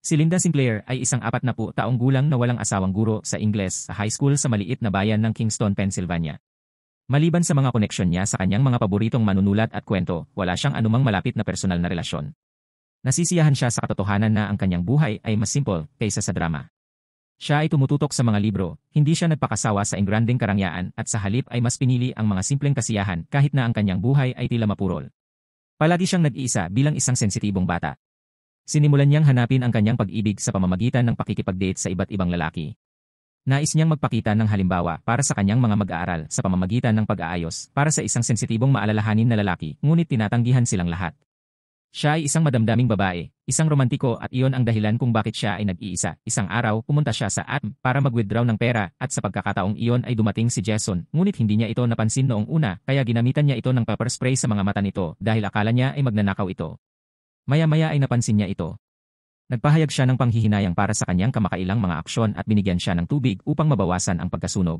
Si Linda Sinclair ay isang apat na po taong gulang na walang asawang guro sa Ingles sa high school sa maliit na bayan ng Kingston, Pennsylvania. Maliban sa mga koneksyon niya sa kanyang mga paboritong manunulat at kwento, wala siyang anumang malapit na personal na relasyon. Nasisiyahan siya sa katotohanan na ang kanyang buhay ay mas simple kaysa sa drama. Siya ay tumututok sa mga libro, hindi siya nagpakasawa sa engranding karangyaan at sa halip ay mas pinili ang mga simpleng kasiyahan kahit na ang kanyang buhay ay tila mapurol. Palagi siyang nag-iisa bilang isang sensitibong bata. Sinimulan niyang hanapin ang kanyang pag-ibig sa pamamagitan ng pakikipag-date sa iba't ibang lalaki. Nais niyang magpakita ng halimbawa para sa kanyang mga mag-aaral sa pamamagitan ng pag-aayos para sa isang sensitibong maalalahanin na lalaki, ngunit tinatanggihan silang lahat. Siya ay isang madamdaming babae, isang romantiko at iyon ang dahilan kung bakit siya ay nag-iisa. Isang araw, pumunta siya sa ATM para mag-withdraw ng pera at sa pagkakataong iyon ay dumating si Jason, ngunit hindi niya ito napansin noong una kaya ginamitan niya ito ng pepper spray sa mga mata nito dahil akala niya ay magnanakaw ito. Maya-maya ay napansin niya ito. Nagpahayag siya ng panghihinayang para sa kanyang kamakailang mga aksyon at binigyan siya ng tubig upang mabawasan ang pagkasunog.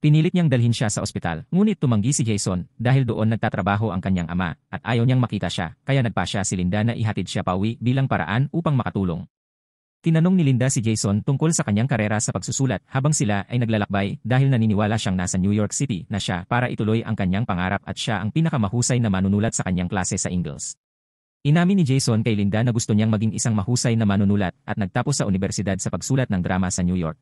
Pinilit niyang dalhin siya sa ospital, ngunit tumanggi si Jason dahil doon nagtatrabaho ang kanyang ama at ayaw niyang makita siya, kaya nagpa siya si Linda na ihatid siya pauwi bilang paraan upang makatulong. Tinanong ni Linda si Jason tungkol sa kanyang karera sa pagsusulat habang sila ay naglalakbay dahil naniniwala siyang nasa New York City na siya para ituloy ang kanyang pangarap at siya ang pinakamahusay na manunulat sa kanyang klase sa Ingles. Inamin ni Jason kay Linda na gusto niyang maging isang mahusay na manunulat at nagtapos sa unibersidad sa pagsulat ng drama sa New York.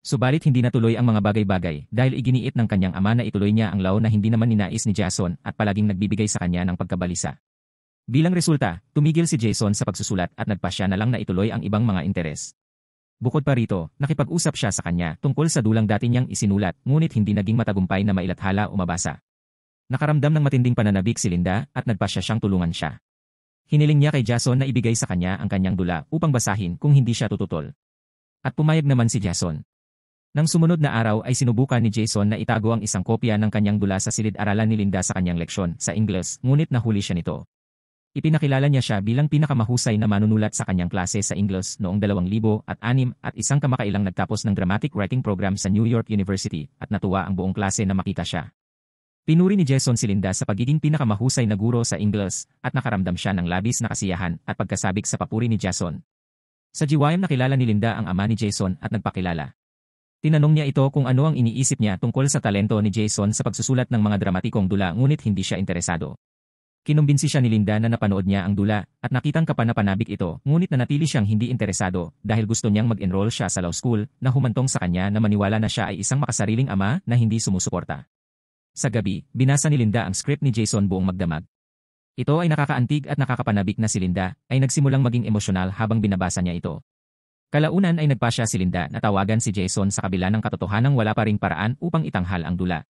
Subalit hindi natuloy ang mga bagay-bagay dahil iginiit ng kanyang ama na ituloy niya ang law na hindi naman ninais ni Jason at palaging nagbibigay sa kanya ng pagkabalisa. Bilang resulta, tumigil si Jason sa pagsusulat at nagpasya na lang na ituloy ang ibang mga interes. Bukod pa rito, nakipag-usap siya sa kanya tungkol sa dulang dati niyang isinulat ngunit hindi naging matagumpay na mailathala o mabasa. Nakaramdam ng matinding pananabik si Linda at nagpasya siyang tulungan siya. Hiniling niya kay Jason na ibigay sa kanya ang kanyang dula upang basahin kung hindi siya tututol. At pumayag naman si Jason. Nang sumunod na araw ay sinubukan ni Jason na itago ang isang kopya ng kanyang dula sa silid-aralan ni Linda sa kanyang leksyon sa Ingles, ngunit nahuli siya nito. Ipinakilala niya siya bilang pinakamahusay na manunulat sa kanyang klase sa Ingles noong 2006 at isang kamakailang nagtapos ng dramatic writing program sa New York University at natuwa ang buong klase na makita siya. Pinuri ni Jason si Linda sa pagiging pinakamahusay na guro sa Ingles at nakaramdam siya ng labis na kasiyahan at pagkasabik sa papuri ni Jason. Sa GYM nakilala ni Linda ang ama ni Jason at nagpakilala. Tinanong niya ito kung ano ang iniisip niya tungkol sa talento ni Jason sa pagsusulat ng mga dramatikong dula ngunit hindi siya interesado. Kinumbinsi siya ni Linda na napanood niya ang dula at nakitang kapanapanabik ito ngunit nanatili siyang hindi interesado dahil gusto niyang mag-enroll siya sa law school na humantong sa kanya na maniwala na siya ay isang makasariling ama na hindi sumusuporta. Sa gabi, binasa ni Linda ang script ni Jason buong magdamag. Ito ay nakakaantig at nakakapanabik na si Linda ay nagsimulang maging emosyonal habang binabasa niya ito. Kalaunan ay nagpa siya si Linda na tawagan si Jason sa kabila ng katotohanang wala pa ring paraan upang itanghal ang dula.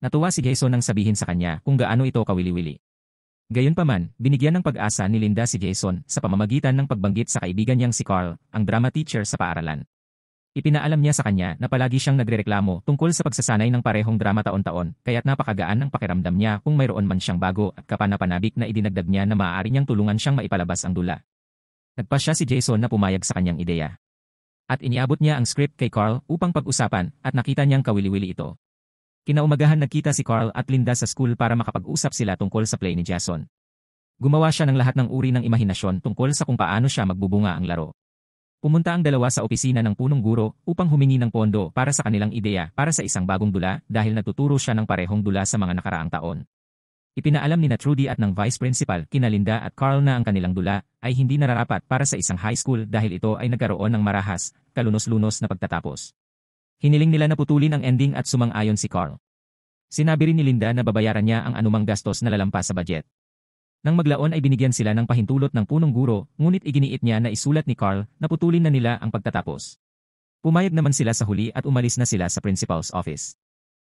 Natuwa si Jason nang sabihin sa kanya kung gaano ito kawili-wili. Gayunpaman, binigyan ng pag-asa ni Linda si Jason sa pamamagitan ng pagbanggit sa kaibigan niyang si Carl, ang drama teacher sa paaralan. Ipinaalam niya sa kanya na palagi siyang nagrereklamo tungkol sa pagsasanay ng parehong drama taon-taon, kaya't napakagaan ang pakiramdam niya kung mayroon man siyang bago at kapanapanabik na idinagdag niya na maaari niyang tulungan siyang maipalabas ang dula. Nagpa siya si Jason na pumayag sa kanyang ideya. At iniabot niya ang script kay Carl upang pag-usapan at nakita niyang kawili-wili ito. Kinaumagahan nagkita si Carl at Linda sa school para makapag-usap sila tungkol sa play ni Jason. Gumawa siya ng lahat ng uri ng imahinasyon tungkol sa kung paano siya magbubunga ang laro. Pumunta ang dalawa sa opisina ng punong guro upang humingi ng pondo para sa kanilang ideya para sa isang bagong dula dahil natuturo siya ng parehong dula sa mga nakaraang taon. Ipinaalam ni na Trudy at ng Vice Principal, Kinalinda at Carl na ang kanilang dula ay hindi nararapat para sa isang high school dahil ito ay nagkaroon ng marahas, kalunos-lunos na pagtatapos. Hiniling nila na putulin ang ending at sumang-ayon si Carl. Sinabi rin ni Linda na babayaran niya ang anumang gastos na lalampas sa budget. Nang maglaon ay binigyan sila ng pahintulot ng punong guro, ngunit iginiit niya na isulat ni Carl na putulin na nila ang pagtatapos. Pumayag naman sila sa huli at umalis na sila sa principal's office.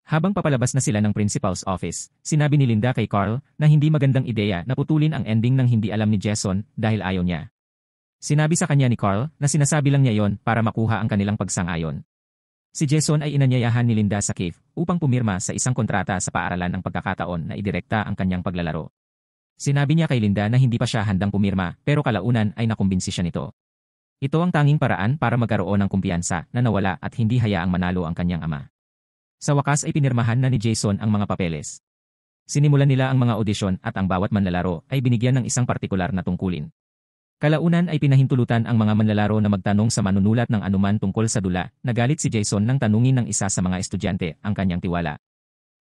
Habang papalabas na sila ng principal's office, sinabi ni Linda kay Carl na hindi magandang ideya na putulin ang ending ng hindi alam ni Jason dahil ayaw niya. Sinabi sa kanya ni Carl na sinasabi lang niya yon para makuha ang kanilang pagsangayon. Si Jason ay inanyayahan ni Linda sa cave upang pumirma sa isang kontrata sa paaralan ng pagkakataon na idirekta ang kanyang paglalaro. Sinabi niya kay Linda na hindi pa siya handang pumirma, pero kalaunan ay nakumbinsi siya nito. Ito ang tanging paraan para magkaroon ng kumpiyansa na nawala at hindi hayaang manalo ang kanyang ama. Sa wakas ay pinirmahan na ni Jason ang mga papeles. Sinimulan nila ang mga audition at ang bawat manlalaro ay binigyan ng isang partikular na tungkulin. Kalaunan ay pinahintulutan ang mga manlalaro na magtanong sa manunulat ng anuman tungkol sa dula, nagalit si Jason nang tanungin ng isa sa mga estudyante ang kanyang tiwala.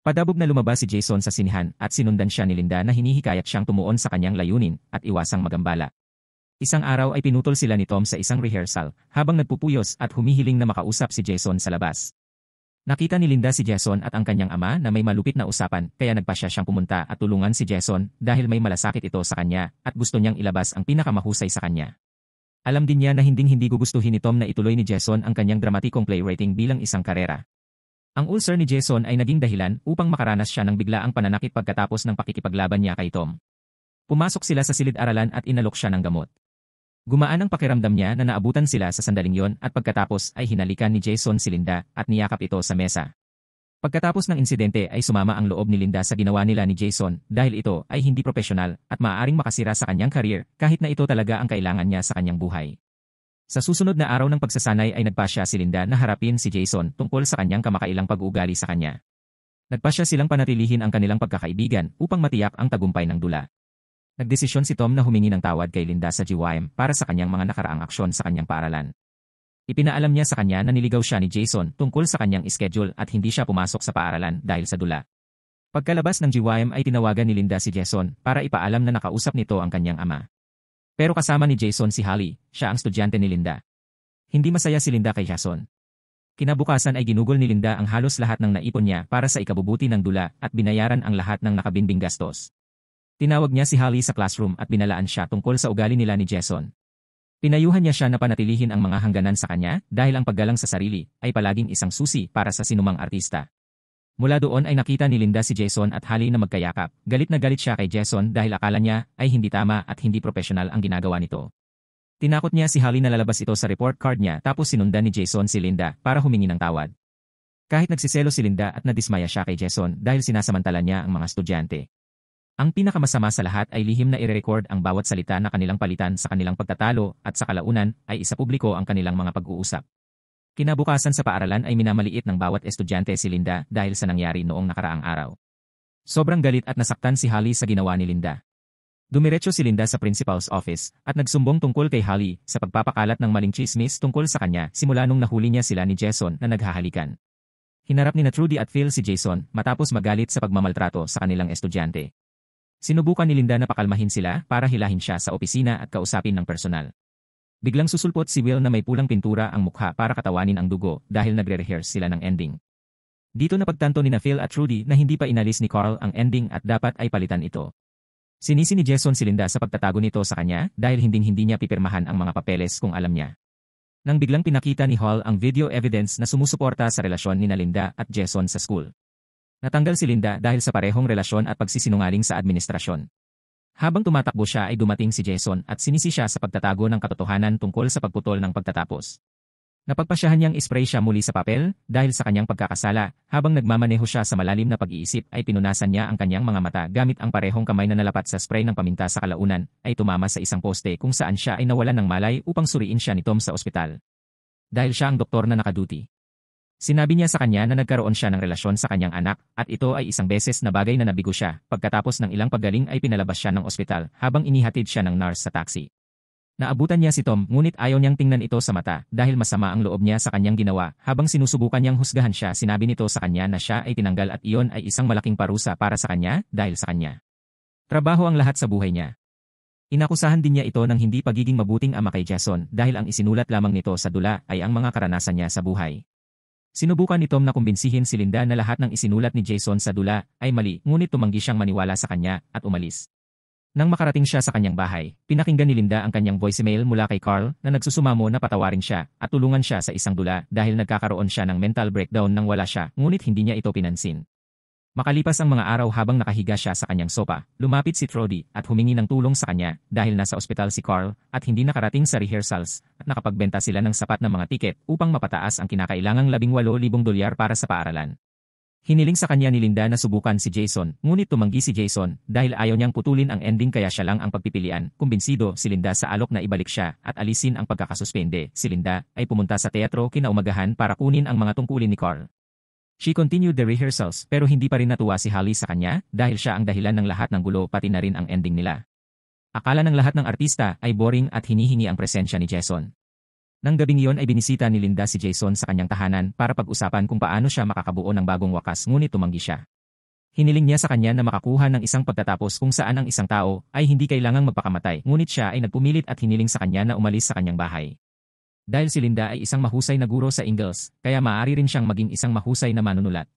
Padabog na lumabas si Jason sa sinihan at sinundan siya ni Linda na hinihikayat siyang tumuon sa kanyang layunin at iwasang magambala. Isang araw ay pinutol sila ni Tom sa isang rehearsal habang nagpupuyos at humihiling na makausap si Jason sa labas. Nakita ni Linda si Jason at ang kanyang ama na may malupit na usapan kaya nagpa siya siyang pumunta at tulungan si Jason dahil may malasakit ito sa kanya at gusto niyang ilabas ang pinakamahusay sa kanya. Alam din niya na hinding-hindi gugustuhin ni Tom na ituloy ni Jason ang kanyang dramatikong playwriting bilang isang karera. Ang ulcer ni Jason ay naging dahilan upang makaranas siya ng biglaang pananakit pagkatapos ng pakikipaglaban niya kay Tom. Pumasok sila sa silid-aralan at inalok siya ng gamot. Gumaan ang pakiramdam niya na naabutan sila sa sandaling yon at pagkatapos ay hinalikan ni Jason si Linda at niyakap ito sa mesa. Pagkatapos ng insidente ay sumama ang loob ni Linda sa ginawa nila ni Jason dahil ito ay hindi profesional at maaaring makasira sa kanyang karir kahit na ito talaga ang kailangan niya sa kanyang buhay. Sa susunod na araw ng pagsasanay ay nagpa siya si Linda na harapin si Jason tungkol sa kanyang kamakailang pag-uugali sa kanya. Nagpa siya silang panatilihin ang kanilang pagkakaibigan upang matiyak ang tagumpay ng dula. Nagdesisyon si Tom na humingi ng tawad kay Linda sa GYM para sa kanyang mga nakaraang aksyon sa kanyang paaralan. Ipinaalam niya sa kanya na niligaw siya ni Jason tungkol sa kanyang schedule at hindi siya pumasok sa paaralan dahil sa dula. Pagkalabas ng GYM ay tinawagan ni Linda si Jason para ipaalam na nakausap nito ang kanyang ama. Pero kasama ni Jason si Holly, siya ang estudyante ni Linda. Hindi masaya si Linda kay Jason. Kinabukasan ay ginugol ni Linda ang halos lahat ng naipon niya para sa ikabubuti ng dula at binayaran ang lahat ng nakabinbing gastos. Tinawag niya si Holly sa classroom at binalaan siya tungkol sa ugali nila ni Jason. Pinayuhan niya siya na panatilihin ang mga hangganan sa kanya dahil ang paggalang sa sarili ay palaging isang susi para sa sinumang artista. Mula doon ay nakita ni Linda si Jason at hali na magkayakap. Galit na galit siya kay Jason dahil akala niya ay hindi tama at hindi profesional ang ginagawa nito. Tinakot niya si Hallie na lalabas ito sa report card niya tapos sinundan ni Jason si Linda para humingi ng tawad. Kahit nagsiselo si Linda at nadismaya siya kay Jason dahil sinasamantala niya ang mga estudyante. Ang pinakamasama sa lahat ay lihim na ire-record ang bawat salita na kanilang palitan sa kanilang pagtatalo at sa kalaunan ay isa publiko ang kanilang mga pag-uusap. Kinabukasan sa paaralan ay minamaliit ng bawat estudyante si Linda dahil sa nangyari noong nakaraang araw. Sobrang galit at nasaktan si Holly sa ginawa ni Linda. Dumiretso si Linda sa principal's office at nagsumbong tungkol kay Holly sa pagpapakalat ng maling chismis tungkol sa kanya simula nung nahuli niya sila ni Jason na naghahalikan. Hinarap ni na Trudy at Phil si Jason matapos magalit sa pagmamaltrato sa kanilang estudyante. Sinubukan ni Linda na pakalmahin sila para hilahin siya sa opisina at kausapin ng personal. Biglang susulpot si Will na may pulang pintura ang mukha para katawanin ang dugo dahil nagre-rehearse sila ng ending. Dito napagtanto ni na Phil at Trudy na hindi pa inalis ni Carl ang ending at dapat ay palitan ito. Sinisi ni Jason si Linda sa pagtatago nito sa kanya dahil hinding-hindi niya pipirmahan ang mga papeles kung alam niya. Nang biglang pinakita ni Hall ang video evidence na sumusuporta sa relasyon ni na Linda at Jason sa school. Natanggal si Linda dahil sa parehong relasyon at pagsisinungaling sa administrasyon. Habang tumatakbo siya ay dumating si Jason at sinisi siya sa pagtatago ng katotohanan tungkol sa pagputol ng pagtatapos. Napagpasyahan niyang ispray siya muli sa papel dahil sa kanyang pagkakasala. Habang nagmamaneho siya sa malalim na pag-iisip ay pinunasan niya ang kanyang mga mata gamit ang parehong kamay na nalapat sa spray ng paminta sa kalaunan ay tumama sa isang poste kung saan siya ay nawalan ng malay upang suriin siya ni Tom sa ospital. Dahil siya ang doktor na nakaduty. Sinabi niya sa kanya na nagkaroon siya ng relasyon sa kanyang anak at ito ay isang beses na bagay na nabigo siya. Pagkatapos ng ilang paggaling ay pinalabas siya ng ospital habang inihatid siya ng nurse sa taxi. Naabutan niya si Tom ngunit ayaw niyang tingnan ito sa mata dahil masama ang loob niya sa kanyang ginawa. Habang sinusubukan niyang husgahan siya sinabi nito sa kanya na siya ay tinanggal at iyon ay isang malaking parusa para sa kanya dahil sa kanya. Trabaho ang lahat sa buhay niya. Inakusahan din niya ito ng hindi pagiging mabuting ama kay Jason dahil ang isinulat lamang nito sa dula ay ang mga karanasan niya sa buhay. Sinubukan ni Tom na kumbinsihin si Linda na lahat ng isinulat ni Jason sa dula ay mali, ngunit tumanggi siyang maniwala sa kanya at umalis. Nang makarating siya sa kanyang bahay, pinakinggan ni Linda ang kanyang voicemail mula kay Carl na nagsusumamo na patawarin siya at tulungan siya sa isang dula dahil nagkakaroon siya ng mental breakdown nang wala siya, ngunit hindi niya ito pinansin. Makalipas ang mga araw habang nakahiga siya sa kanyang sopa, lumapit si Trody at humingi ng tulong sa kanya dahil nasa ospital si Carl at hindi nakarating sa rehearsals at nakapagbenta sila ng sapat na mga tiket upang mapataas ang kinakailangang 18,000 dolyar para sa paaralan. Hiniling sa kanya ni Linda na subukan si Jason, ngunit tumanggi si Jason dahil ayaw niyang putulin ang ending kaya siya lang ang pagpipilian. Kumbinsido si Linda sa alok na ibalik siya at alisin ang pagkakasuspende. Si Linda ay pumunta sa teatro kinaumagahan para kunin ang mga tungkulin ni Carl. She continued the rehearsals pero hindi pa rin natuwa si Holly sa kanya dahil siya ang dahilan ng lahat ng gulo pati na rin ang ending nila. Akala ng lahat ng artista ay boring at hinihingi ang presensya ni Jason. Nang gabing iyon ay binisita ni Linda si Jason sa kanyang tahanan para pag-usapan kung paano siya makakabuo ng bagong wakas ngunit tumanggi siya. Hiniling niya sa kanya na makakuha ng isang pagtatapos kung saan ang isang tao ay hindi kailangang magpakamatay ngunit siya ay nagpumilit at hiniling sa kanya na umalis sa kanyang bahay. Dahil si Linda ay isang mahusay na guro sa Ingles, kaya maaari rin siyang maging isang mahusay na manunulat.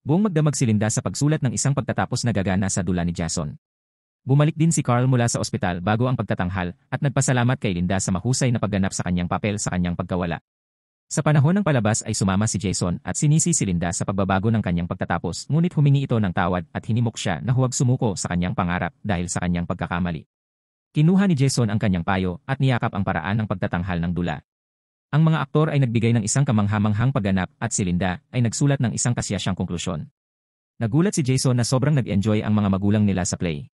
Buong magdamag si Linda sa pagsulat ng isang pagtatapos na gagana sa dula ni Jason. Bumalik din si Carl mula sa ospital bago ang pagtatanghal at nagpasalamat kay Linda sa mahusay na pagganap sa kanyang papel sa kanyang pagkawala. Sa panahon ng palabas ay sumama si Jason at sinisi si Linda sa pagbabago ng kanyang pagtatapos ngunit humingi ito ng tawad at hinimok siya na huwag sumuko sa kanyang pangarap dahil sa kanyang pagkakamali. Kinuha ni Jason ang kanyang payo at niyakap ang paraan ng pagtatanghal ng dula. Ang mga aktor ay nagbigay ng isang kamanghamanghang pagganap at si Linda ay nagsulat ng isang kasiyasyang konklusyon. Nagulat si Jason na sobrang nag-enjoy ang mga magulang nila sa play.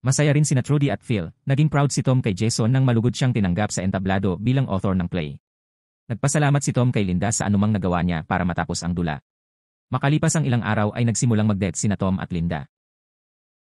Masaya rin sina Trudy at Phil, naging proud si Tom kay Jason nang malugod siyang tinanggap sa entablado bilang author ng play. Nagpasalamat si Tom kay Linda sa anumang nagawa niya para matapos ang dula. Makalipas ang ilang araw ay nagsimulang mag-date sina Tom at Linda.